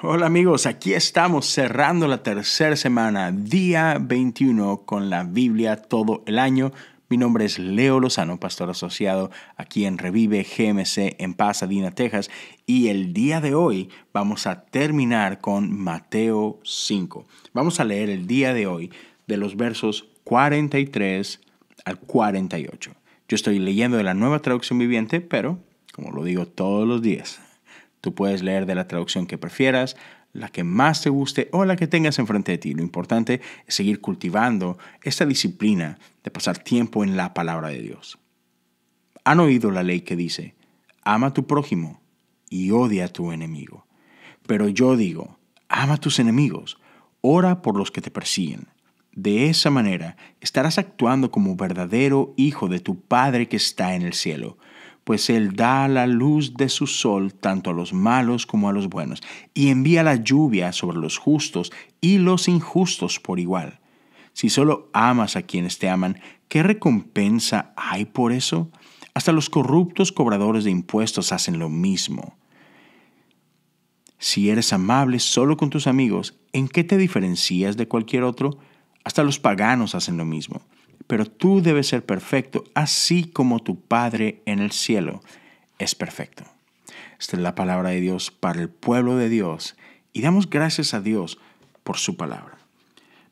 Hola amigos, aquí estamos cerrando la tercera semana, día 21, con la Biblia todo el año. Mi nombre es Leo Lozano, pastor asociado aquí en Revive GMC en Pasadena, Texas, y el día de hoy vamos a terminar con Mateo 5. Vamos a leer el día de hoy de los versos 43 al 48. Yo estoy leyendo de la nueva traducción viviente, pero como lo digo todos los días, Tú puedes leer de la traducción que prefieras, la que más te guste o la que tengas enfrente de ti. Lo importante es seguir cultivando esta disciplina de pasar tiempo en la palabra de Dios. Han oído la ley que dice, ama a tu prójimo y odia a tu enemigo. Pero yo digo, ama a tus enemigos, ora por los que te persiguen. De esa manera estarás actuando como verdadero hijo de tu Padre que está en el cielo, pues Él da la luz de su sol tanto a los malos como a los buenos, y envía la lluvia sobre los justos y los injustos por igual. Si solo amas a quienes te aman, ¿qué recompensa hay por eso? Hasta los corruptos cobradores de impuestos hacen lo mismo. Si eres amable solo con tus amigos, ¿en qué te diferencias de cualquier otro? Hasta los paganos hacen lo mismo pero tú debes ser perfecto, así como tu Padre en el cielo es perfecto. Esta es la palabra de Dios para el pueblo de Dios y damos gracias a Dios por su palabra.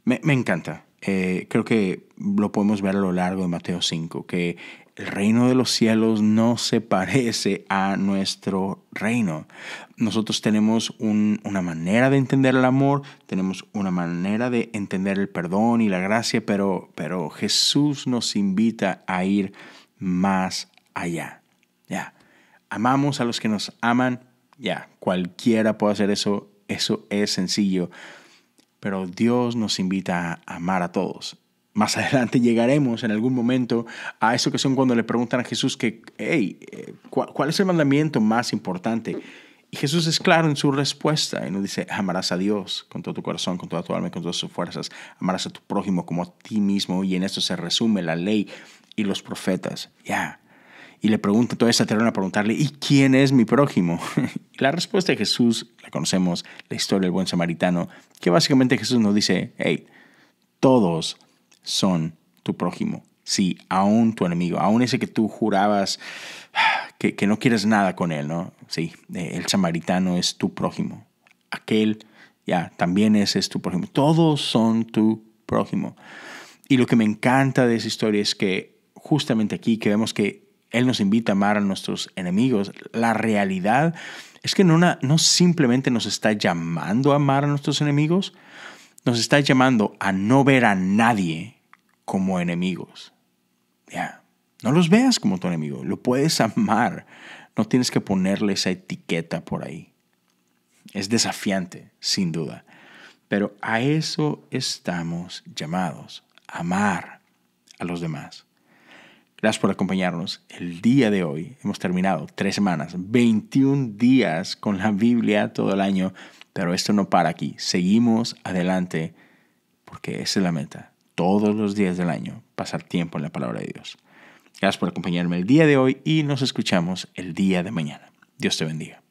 Me, encanta. Eh, creo que lo podemos ver a lo largo de Mateo 5, que el reino de los cielos no se parece a nuestro reino. Nosotros tenemos una manera de entender el amor, tenemos una manera de entender el perdón y la gracia, pero, pero Jesús nos invita a ir más allá. Ya. Amamos a los que nos aman. Ya, cualquiera puede hacer eso. Eso es sencillo. Pero Dios nos invita a amar a todos más adelante llegaremos en algún momento a eso que son cuando le preguntan a Jesús que, hey, eh, ¿cuál es el mandamiento más importante? Y Jesús es claro en su respuesta y nos dice, amarás a Dios con todo tu corazón, con toda tu alma y con todas tus fuerzas, amarás a tu prójimo como a ti mismo y en esto se resume la ley y los profetas. Ya. Y le preguntan toda esa atrevieron a preguntarle, ¿y quién es mi prójimo? la respuesta de Jesús, la conocemos, la historia del buen samaritano, que básicamente Jesús nos dice, hey, todos son tu prójimo. Sí, aún tu enemigo, aún ese que tú jurabas que, no quieres nada con él, ¿no? Sí, eh, el samaritano es tu prójimo. Aquel, ya, también ese es tu prójimo. Todos son tu prójimo. Y lo que me encanta de esa historia es que justamente aquí que vemos que Él nos invita a amar a nuestros enemigos, la realidad es que no, no simplemente nos está llamando a amar a nuestros enemigos, nos está llamando a no ver a nadie como enemigos. Ya. No los veas como tu enemigo, lo puedes amar. No tienes que ponerle esa etiqueta por ahí. Es desafiante, sin duda. Pero a eso estamos llamados, amar a los demás. Gracias por acompañarnos. El día de hoy hemos terminado tres semanas, 21 días con la Biblia todo el año, pero esto no para aquí. Seguimos adelante porque esa es la meta, todos los días del año, pasar tiempo en la palabra de Dios. Gracias por acompañarme el día de hoy y nos escuchamos el día de mañana. Dios te bendiga.